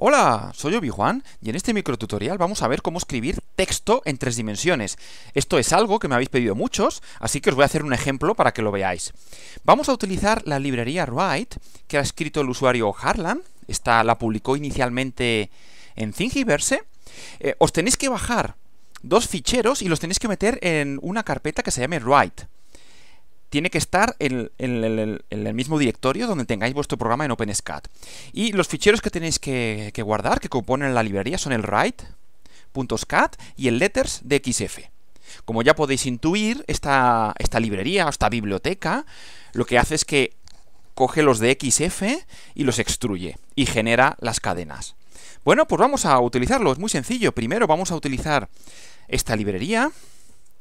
Hola, soy Obi Juan y en este micro tutorial vamos a ver cómo escribir texto en tres dimensiones. Esto es algo que me habéis pedido muchos, así que os voy a hacer un ejemplo para que lo veáis. Vamos a utilizar la librería Write que ha escrito el usuario Harlan. Esta la publicó inicialmente en Thingiverse. Eh, os tenéis que bajar dos ficheros y los tenéis que meter en una carpeta que se llame Write tiene que estar en, el mismo directorio donde tengáis vuestro programa en OpenSCAD. Y los ficheros que tenéis que, guardar, que componen la librería, son el write.scat y el letters .xf. Como ya podéis intuir, esta, esta librería o esta biblioteca lo que hace es que coge los de .xf y los extruye y genera las cadenas. Bueno, pues vamos a utilizarlo, es muy sencillo. Primero vamos a utilizar esta librería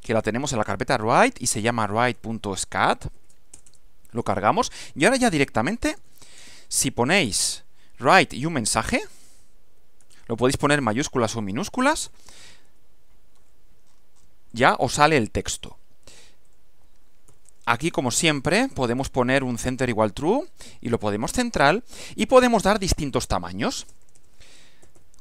que la tenemos en la carpeta write y se llama write.scat. Lo cargamos y ahora ya directamente, si ponéis write y un mensaje, lo podéis poner mayúsculas o minúsculas, ya os sale el texto. Aquí, como siempre, podemos poner un center igual true y lo podemos central y podemos dar distintos tamaños.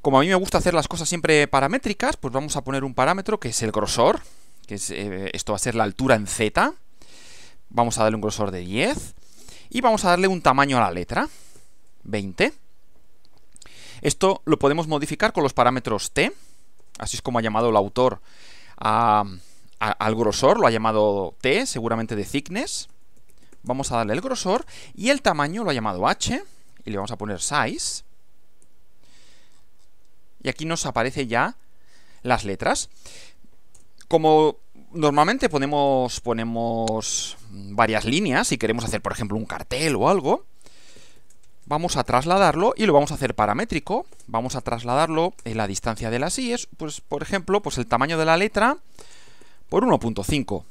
Como a mí me gusta hacer las cosas siempre paramétricas, pues vamos a poner un parámetro que es el grosor, que eh, esto va a ser la altura en Z. Vamos a darle un grosor de 10 y vamos a darle un tamaño a la letra, 20. Esto lo podemos modificar con los parámetros T, así es como ha llamado el autor al grosor, lo ha llamado T, seguramente de thickness. Vamos a darle el grosor y el tamaño lo ha llamado H y le vamos a poner size. Y aquí nos aparece ya las letras. Como normalmente ponemos, varias líneas, si queremos hacer, por ejemplo, un cartel o algo, vamos a trasladarlo y lo vamos a hacer paramétrico. Vamos a trasladarlo en la distancia de las y, pues, por ejemplo, pues el tamaño de la letra por 1.5.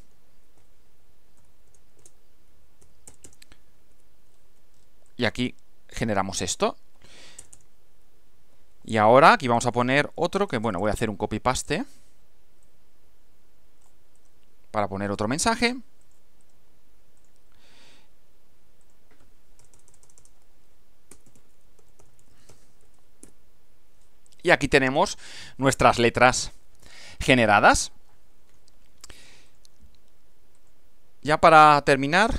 Y aquí generamos esto. Y ahora aquí vamos a poner otro que, bueno, voy a hacer un copy-paste para poner otro mensaje. Y aquí tenemos nuestras letras generadas. Ya para terminar,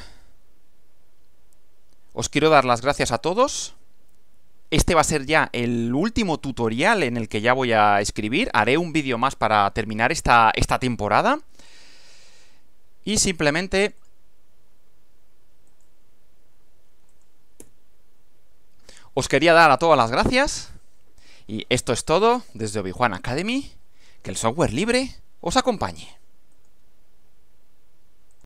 os quiero dar las gracias a todos. Este va a ser ya el último tutorial en el que ya voy a escribir. Haré un vídeo más para terminar esta, esta temporada. Y simplemente Os quería dar a todas las gracias. Y esto es todo desde obi Academy. Que el software libre os acompañe.